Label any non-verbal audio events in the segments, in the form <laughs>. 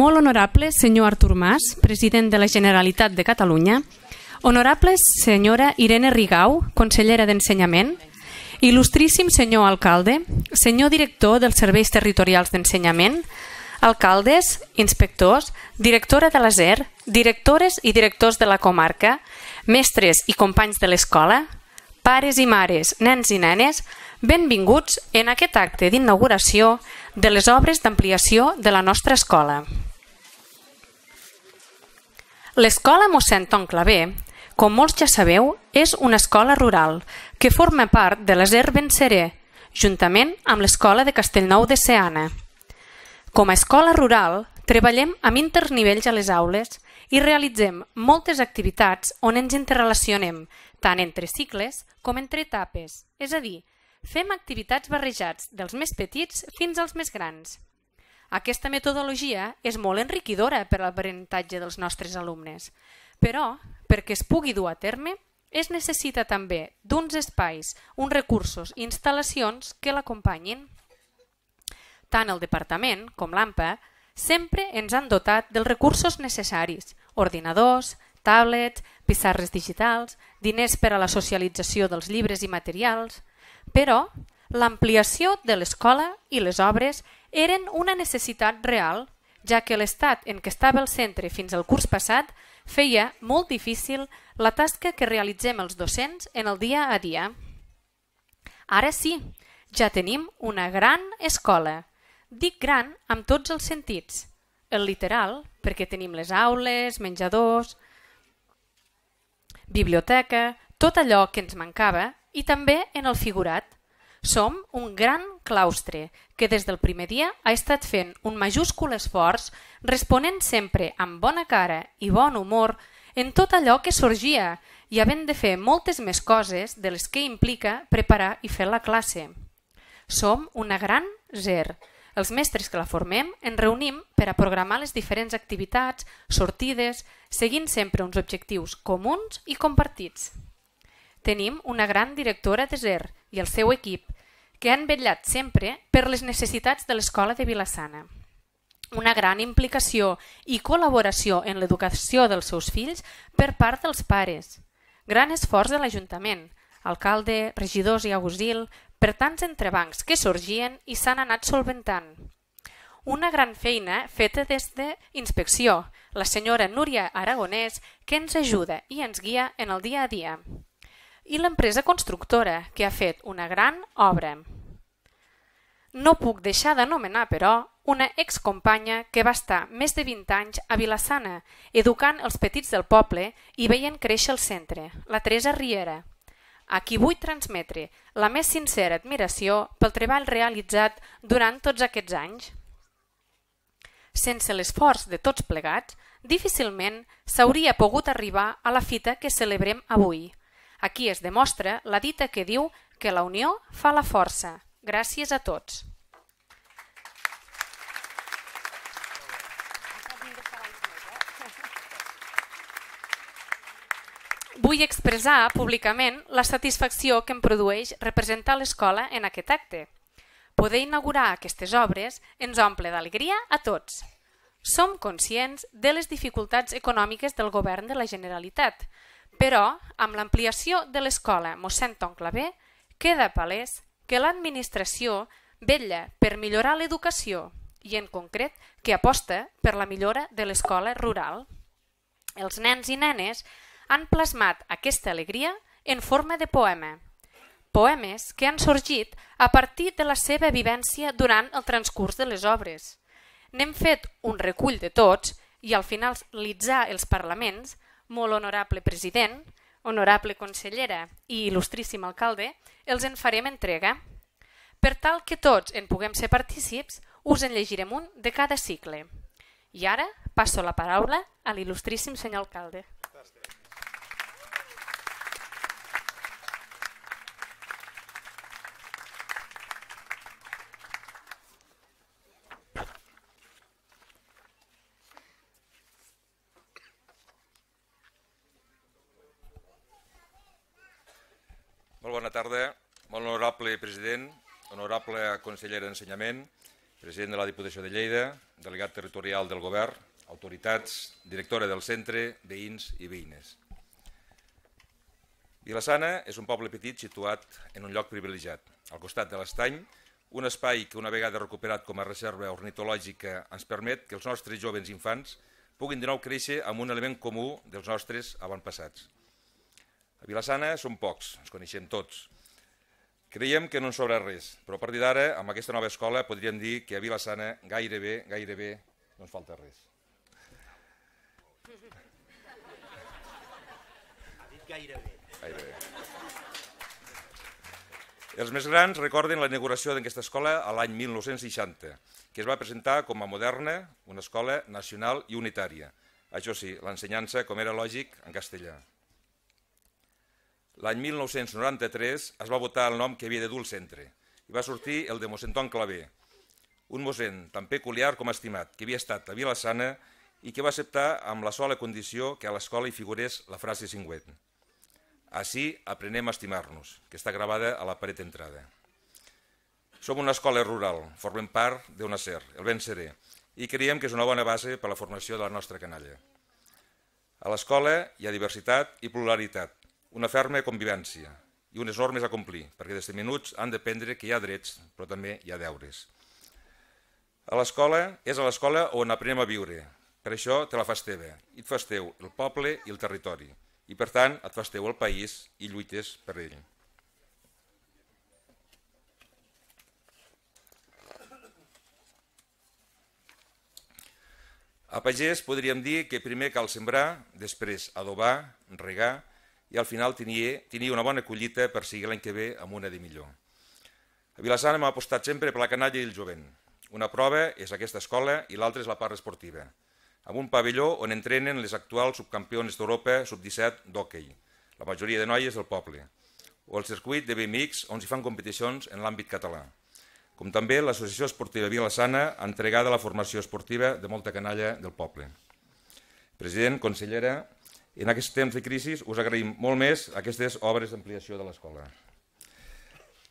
molt honorable senyor Artur Mas, president de la Generalitat de Catalunya, honorable senyora Irene Rigau, consellera d'Ensenyament, il·lustríssim senyor alcalde, senyor director dels Serveis Territorials d'Ensenyament, alcaldes, inspectors, directora de l'ASER, directores i directors de la comarca, mestres i companys de l'escola, pares i mares, nens i nenes, benvinguts en aquest acte d'inauguració de les obres d'ampliació de la nostra escola. L'escola mossèn Ton Clavé, com molts ja sabeu, és una escola rural que forma part de l'Aser Benseré, juntament amb l'escola de Castellnou de Seana. Com a escola rural, treballem amb internivells a les aules i realitzem moltes activitats on ens interrelacionem, tant entre cicles com entre etapes, és a dir, fem activitats barrejats dels més petits fins als més grans. Aquesta metodologia és molt enriquidora per a l'aprenentatge dels nostres alumnes, però perquè es pugui dur a terme es necessita també d'uns espais, uns recursos i instal·lacions que l'acompanyin. Tant el Departament com l'AMPA sempre ens han dotat dels recursos necessaris, ordinadors, tablets, pissarres digitals, diners per a la socialització dels llibres i materials, però L'ampliació de l'escola i les obres eren una necessitat real, ja que l'estat en què estava el centre fins al curs passat feia molt difícil la tasca que realitzem els docents en el dia a dia. Ara sí, ja tenim una gran escola. Dic gran amb tots els sentits. El literal, perquè tenim les aules, menjadors, biblioteca, tot allò que ens mancava, i també en el figurat, som un gran claustre que des del primer dia ha estat fent un majúscul esforç responent sempre amb bona cara i bon humor en tot allò que sorgia i havent de fer moltes més coses de les que implica preparar i fer la classe. Som una gran ZER. Els mestres que la formem ens reunim per a programar les diferents activitats, sortides, seguint sempre uns objectius comuns i compartits. Tenim una gran directora d'ESER i el seu equip, que han vetllat sempre per les necessitats de l'escola de Vilassana. Una gran implicació i col·laboració en l'educació dels seus fills per part dels pares. Gran esforç de l'Ajuntament, alcalde, regidors i agusil, per tants entrebancs que sorgien i s'han anat solventant. Una gran feina feta des de Inspecció, la senyora Núria Aragonès, que ens ajuda i ens guia en el dia a dia i l'empresa constructora, que ha fet una gran obra. No puc deixar d'anomenar, però, una excompanya que va estar més de 20 anys a Vilassana, educant els petits del poble i veient créixer el centre, la Teresa Riera, a qui vull transmetre la més sincera admiració pel treball realitzat durant tots aquests anys. Sense l'esforç de tots plegats, difícilment s'hauria pogut arribar a la fita que celebrem avui – Aquí es demostra la dita que diu que la unió fa la força. Gràcies a tots. Vull expressar públicament la satisfacció que em produeix representar l'escola en aquest acte. Poder inaugurar aquestes obres ens omple d'alegria a tots. Som conscients de les dificultats econòmiques del govern de la Generalitat, però, amb l'ampliació de l'escola mossèn Tonclavé, queda palès que l'administració vetlla per millorar l'educació i, en concret, que aposta per la millora de l'escola rural. Els nens i nenes han plasmat aquesta alegria en forma de poema, poemes que han sorgit a partir de la seva vivència durant el transcurs de les obres. N'hem fet un recull de tots i al finalitzar els parlaments molt honorable president, honorable consellera i il·lustríssim alcalde, els en farem entrega. Per tal que tots en puguem ser partícips, us en llegirem un de cada cicle. I ara passo la paraula a l'il·lustríssim senyor alcalde. president, honorable conseller d'Ensenyament, president de la Diputació de Lleida, delegat territorial del govern, autoritats, directora del centre, veïns i veïnes. Vilassana és un poble petit situat en un lloc privilegiat, al costat de l'estany, un espai que una vegada recuperat com a reserva ornitològica ens permet que els nostres joves infants puguin de nou créixer amb un element comú dels nostres avantpassats. A Vilassana som pocs, ens coneixem tots, Creiem que no ens sobra res, però a partir d'ara, amb aquesta nova escola, podríem dir que a Vilassana gairebé, gairebé, no ens falta res. Ha dit gairebé. Gairebé. Els més grans recorden la inauguració d'aquesta escola a l'any 1960, que es va presentar com a moderna, una escola nacional i unitària. Això sí, l'ensenyança, com era lògic, en castellà. L'any 1993 es va votar el nom que havia de dur el centre i va sortir el de mossèn Ton Clavé, un mossèn tan peculiar com estimat, que havia estat a Vilassana i que va acceptar amb la sola condició que a l'escola hi figurés la frase singüent. Així aprenem a estimar-nos, que està gravada a la paret d'entrada. Som una escola rural, formem part d'un acer, el ben seré, i creiem que és una bona base per a la formació de la nostra canalla. A l'escola hi ha diversitat i pluralitat, una ferma convivència i unes normes a complir, perquè des de minuts han d'aprendre que hi ha drets, però també hi ha deures. A l'escola és a l'escola on aprenem a viure, per això te la fas teva, i et fas teu el poble i el territori, i per tant et fas teu el país i lluites per ell. A pagès podríem dir que primer cal sembrar, després adobar, regar, i al final tenia, tenia una bona collita per seguir l'any que ve amb una de millor. A Vilassana m'ha apostat sempre per la canalla i el jovent. Una prova és aquesta escola i l'altra és la part esportiva, amb un pavelló on entrenen les actuals subcampions d'Europa sub-17 d'hoquei, la majoria de noies del poble, o el circuit de BMX on s'hi fan competicions en l'àmbit català, com també l'Associació Esportiva Vilassana entregada a la formació esportiva de molta canalla del poble. President, consellera, en aquests temps de crisi us agraïm molt més aquestes obres d'ampliació de l'escola,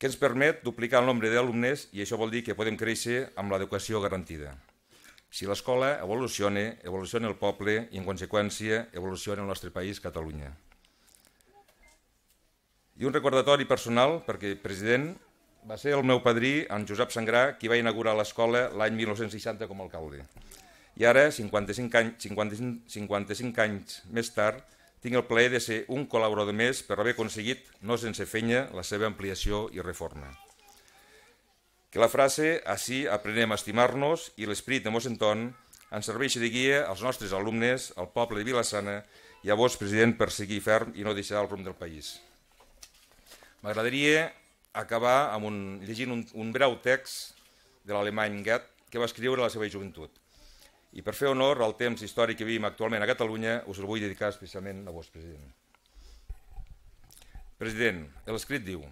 que ens permet duplicar el nombre d'alumnes i això vol dir que podem créixer amb l'educació garantida. Si l'escola evoluciona, evoluciona el poble i, en conseqüència, evoluciona el nostre país, Catalunya. I un recordatori personal, perquè, president, va ser el meu padrí, en Josep Sangrà, qui va inaugurar l'escola l'any 1960 com a alcalde i ara, 55 anys, 55, 55 anys més tard, tinc el plaer de ser un col·laborador més per haver aconseguit, no sense fenya, la seva ampliació i reforma. Que la frase «Així aprenem a estimar-nos» i l'esperit de mossèn Ton ens serveixi de guia als nostres alumnes, al poble de Vilassana i a vos, president, per seguir ferm i no deixar el rumb del país. M'agradaria acabar amb un, llegint un, un breu text de l'alemany Goethe que va escriure a la seva joventut. I per fer honor al temps històric que vivim actualment a Catalunya, us el vull dedicar especialment a vos, president. President, l'escrit diu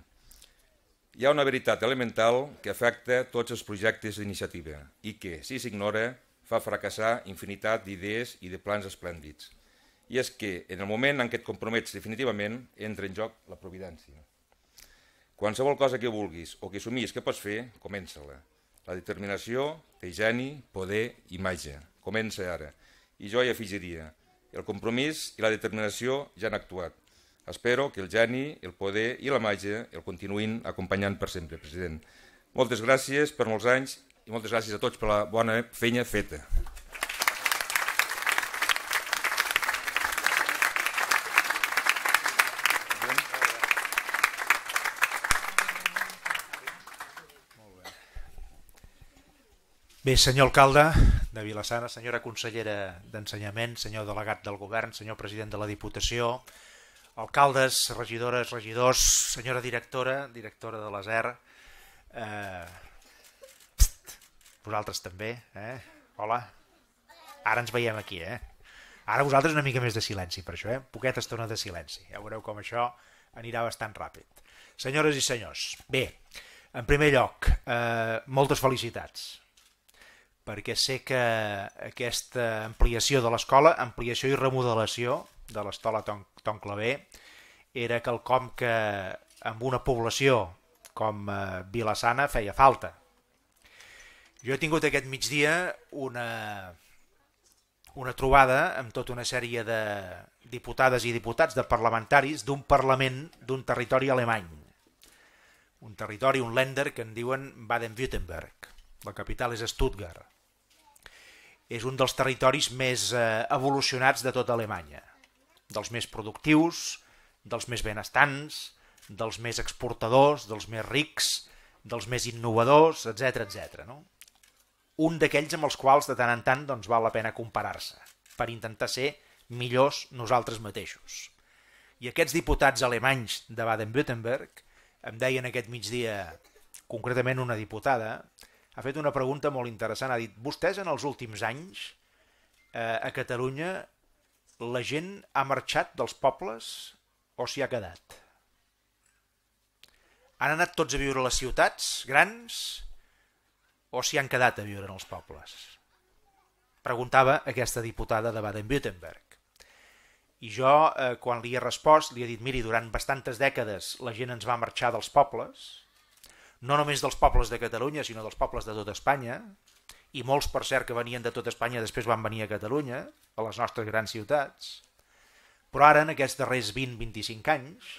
hi ha una veritat elemental que afecta tots els projectes d'iniciativa i que, si s'ignora, fa fracassar infinitat d'idees i de plans esplèndids. I és que, en el moment en què et compromets definitivament, entra en joc la providència. Qualsevol cosa que vulguis o que assumis que pots fer, comença-la. La determinació té geni, poder i màgia. Comença ara. I jo hi afegiria. El compromís i la determinació ja han actuat. Espero que el geni, el poder i la màgia el continuïn acompanyant per sempre, president. Moltes gràcies per molts anys i moltes gràcies a tots per la bona feina feta. Bé, senyor alcalde de Vilassana, senyora consellera d'Ensenyament, senyor delegat del govern, senyor president de la Diputació, alcaldes, regidores, regidors, senyora directora, directora de l'ESER, eh, pst, vosaltres també, eh? Hola. Ara ens veiem aquí, eh? Ara vosaltres una mica més de silenci per això, eh? Poqueta estona de silenci. Ja veureu com això anirà bastant ràpid. Senyores i senyors, bé, en primer lloc, eh, moltes felicitats perquè sé que aquesta ampliació de l'escola, ampliació i remodelació de l'escola Ton, Ton Clavé, era quelcom que amb una població com eh, Vilassana feia falta. Jo he tingut aquest migdia una, una trobada amb tota una sèrie de diputades i diputats, de parlamentaris, d'un Parlament d'un territori alemany. Un territori, un lender, que en diuen Baden-Württemberg. La capital és Stuttgart és un dels territoris més eh, evolucionats de tota Alemanya, dels més productius, dels més benestants, dels més exportadors, dels més rics, dels més innovadors, etc etc. no? Un d'aquells amb els quals de tant en tant doncs, val la pena comparar-se, per intentar ser millors nosaltres mateixos. I aquests diputats alemanys de Baden-Württemberg, em deien aquest migdia concretament una diputada, ha fet una pregunta molt interessant. Ha dit, vostès en els últims anys eh, a Catalunya la gent ha marxat dels pobles o s'hi ha quedat? Han anat tots a viure a les ciutats grans o s'hi han quedat a viure en els pobles? Preguntava aquesta diputada de Baden-Württemberg. I jo, eh, quan li he respost, li he dit, miri, durant bastantes dècades la gent ens va marxar dels pobles, no només dels pobles de Catalunya, sinó dels pobles de tot Espanya, i molts, per cert, que venien de tot Espanya després van venir a Catalunya, a les nostres grans ciutats, però ara, en aquests darrers 20-25 anys,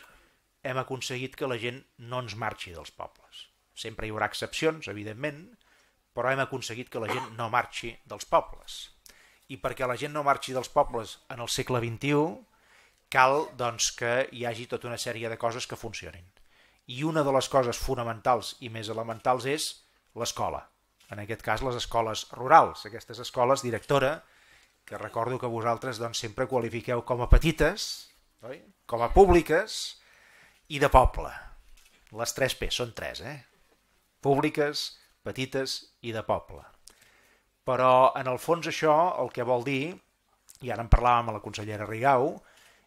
hem aconseguit que la gent no ens marxi dels pobles. Sempre hi haurà excepcions, evidentment, però hem aconseguit que la gent no marxi dels pobles. I perquè la gent no marxi dels pobles en el segle XXI, cal doncs, que hi hagi tota una sèrie de coses que funcionin i una de les coses fonamentals i més elementals és l'escola. En aquest cas, les escoles rurals, aquestes escoles directora, que recordo que vosaltres doncs, sempre qualifiqueu com a petites, oi? com a públiques i de poble. Les tres P, són tres, eh? Públiques, petites i de poble. Però, en el fons, això el que vol dir, i ara en parlàvem a la consellera Rigau,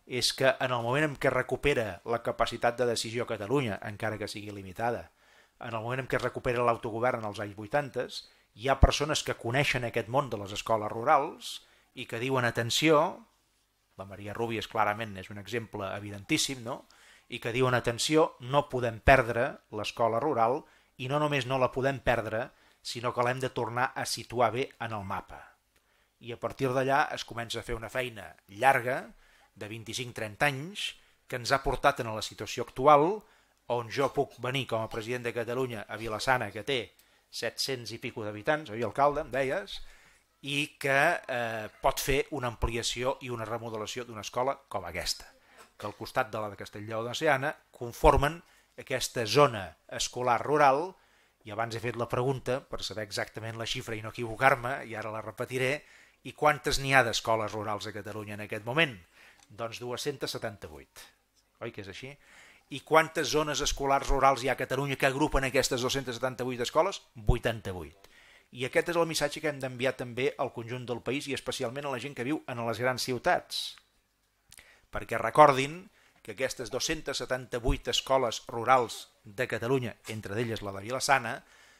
és que en el moment en què recupera la capacitat de decisió a Catalunya, encara que sigui limitada, en el moment en què es recupera l'autogovern als anys 80, hi ha persones que coneixen aquest món de les escoles rurals i que diuen, atenció, la Maria Rubies clarament és un exemple evidentíssim, no? i que diuen, atenció, no podem perdre l'escola rural i no només no la podem perdre, sinó que l'hem de tornar a situar bé en el mapa. I a partir d'allà es comença a fer una feina llarga, de 25-30 anys que ens ha portat a la situació actual on jo puc venir com a president de Catalunya a Vilassana, que té 700 i pico d'habitants, oi, alcalde, em deies, i que eh, pot fer una ampliació i una remodelació d'una escola com aquesta, que al costat de la de Castelló Seana conformen aquesta zona escolar rural, i abans he fet la pregunta per saber exactament la xifra i no equivocar-me, i ara la repetiré, i quantes n'hi ha d'escoles rurals a Catalunya en aquest moment? Doncs 278, oi que és així? I quantes zones escolars rurals hi ha a Catalunya que agrupen aquestes 278 escoles? 88. I aquest és el missatge que hem d'enviar també al conjunt del país i especialment a la gent que viu en les grans ciutats. Perquè recordin que aquestes 278 escoles rurals de Catalunya, entre d'elles la de Vilassana,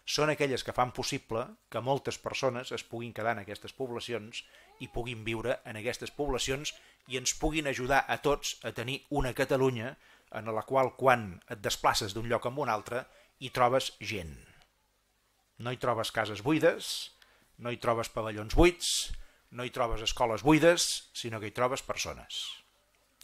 són aquelles que fan possible que moltes persones es puguin quedar en aquestes poblacions i puguin viure en aquestes poblacions i ens puguin ajudar a tots a tenir una Catalunya en la qual quan et desplaces d'un lloc a un altre hi trobes gent. No hi trobes cases buides, no hi trobes pavellons buits, no hi trobes escoles buides, sinó que hi trobes persones.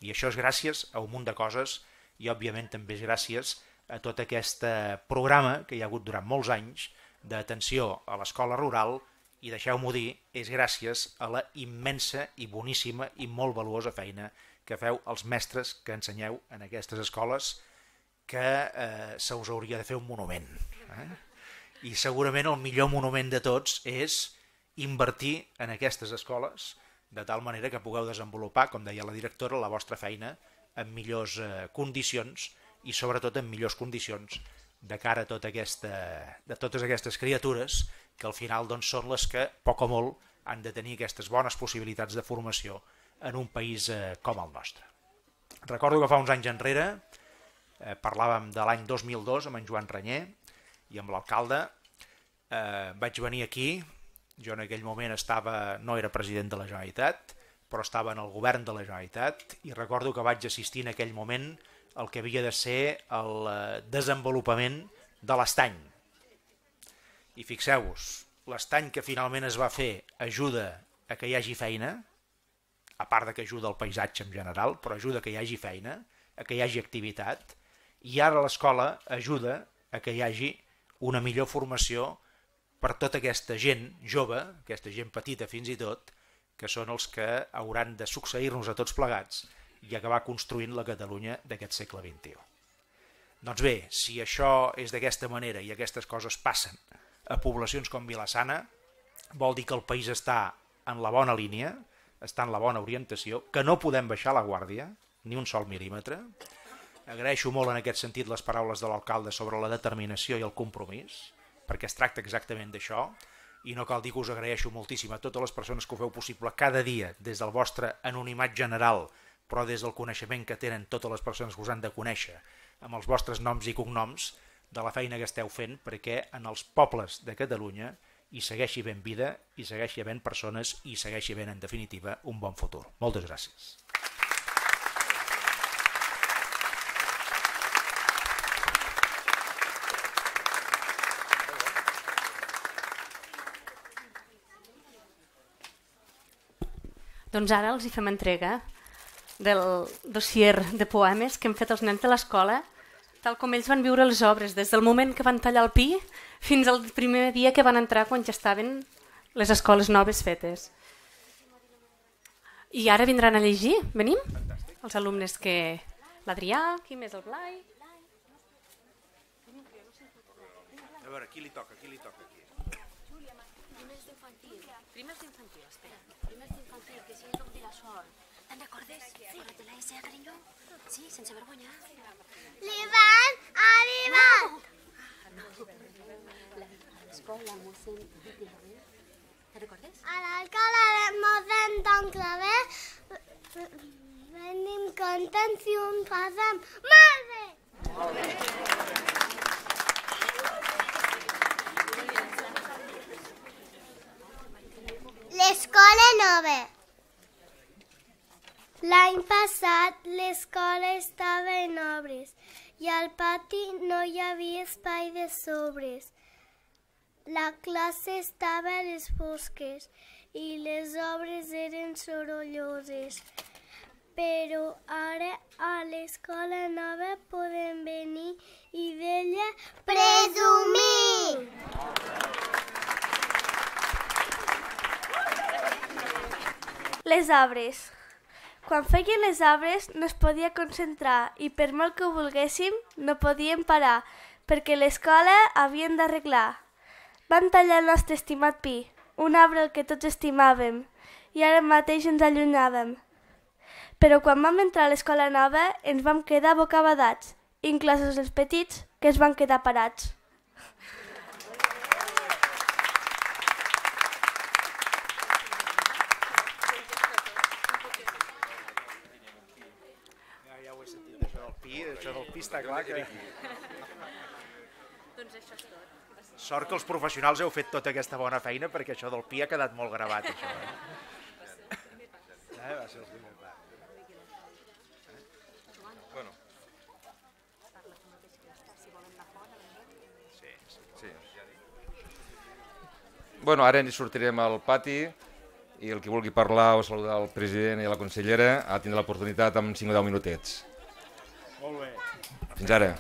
I això és gràcies a un munt de coses i, òbviament, també és gràcies a a tot aquest eh, programa que hi ha hagut durant molts anys d'atenció a l'escola rural i, deixeu-m'ho dir, és gràcies a la immensa i boníssima i molt valuosa feina que feu els mestres que ensenyeu en aquestes escoles que eh, se us hauria de fer un monument. Eh? I segurament el millor monument de tots és invertir en aquestes escoles de tal manera que pugueu desenvolupar, com deia la directora, la vostra feina en millors eh, condicions i sobretot en millors condicions de cara a, tot aquesta, de totes aquestes criatures que al final doncs, són les que, poc o molt, han de tenir aquestes bones possibilitats de formació en un país eh, com el nostre. Recordo que fa uns anys enrere eh, parlàvem de l'any 2002 amb en Joan Renyer i amb l'alcalde. Eh, vaig venir aquí, jo en aquell moment estava, no era president de la Generalitat, però estava en el govern de la Generalitat i recordo que vaig assistir en aquell moment a el que havia de ser el eh, desenvolupament de l'estany. I fixeu-vos, l'estany que finalment es va fer ajuda a que hi hagi feina, a part de que ajuda al paisatge en general, però ajuda a que hi hagi feina, a que hi hagi activitat, i ara l'escola ajuda a que hi hagi una millor formació per tota aquesta gent jove, aquesta gent petita fins i tot, que són els que hauran de succeir-nos a tots plegats i acabar construint la Catalunya d'aquest segle XXI. Doncs bé, si això és d'aquesta manera i aquestes coses passen a poblacions com Vilassana, vol dir que el país està en la bona línia, està en la bona orientació, que no podem baixar la guàrdia, ni un sol mil·límetre. Agraeixo molt en aquest sentit les paraules de l'alcalde sobre la determinació i el compromís, perquè es tracta exactament d'això, i no cal dir que us agraeixo moltíssim a totes les persones que ho feu possible cada dia, des del vostre anonimat general, però des del coneixement que tenen totes les persones que us han de conèixer amb els vostres noms i cognoms de la feina que esteu fent perquè en els pobles de Catalunya hi segueixi ben vida, hi segueixi havent persones i segueixi ben, en definitiva, un bon futur. Moltes gràcies. Doncs ara els hi fem entrega del dossier de poemes que hem fet els nens de l'escola, tal com ells van viure les obres, des del moment que van tallar el pi fins al primer dia que van entrar quan ja estaven les escoles noves fetes. I ara vindran a llegir, venim? Fantàstic. Els alumnes que... L'Adrià, qui més, el Blai... A veure, qui li toca, qui li toca aquí? Primers d'infantil. espera. Primers d'infantil, que sigui com de la sort. Te'n recordes? Sí. Fora de la S, carinyo? Sí, sense vergonya. L'Ivan ha arribat! No. L'escola mossèn Te'n recordes? A l'escola mossèn Don Claver venim contents i un passem molt bé! Molt bé! L'escola nova. L'any passat l'escola estava en obres i al pati no hi havia espai de sobres. La classe estava a les fosques i les obres eren sorolloses. Però ara a l'escola nova podem venir i d'ella presumir! Les obres. Quan feien les obres no es podia concentrar i per molt que ho volguéssim no podíem parar perquè l'escola havien d'arreglar. Van tallar el nostre estimat pi, un arbre el que tots estimàvem i ara mateix ens allunyàvem. Però quan vam entrar a l'escola nova ens vam quedar bocabadats, inclosos els petits que es van quedar parats. està clar que... <laughs> Doncs això és tot. Sort que els professionals heu fet tota aquesta bona feina perquè això del PI ha quedat molt gravat, això. Eh? Eh, va ser el primer pas. Bueno. Sí, sí. Bueno, ara ens sortirem al pati i el que vulgui parlar o saludar el president i la consellera tenir l'oportunitat en 5 o 10 minutets. Pindaré.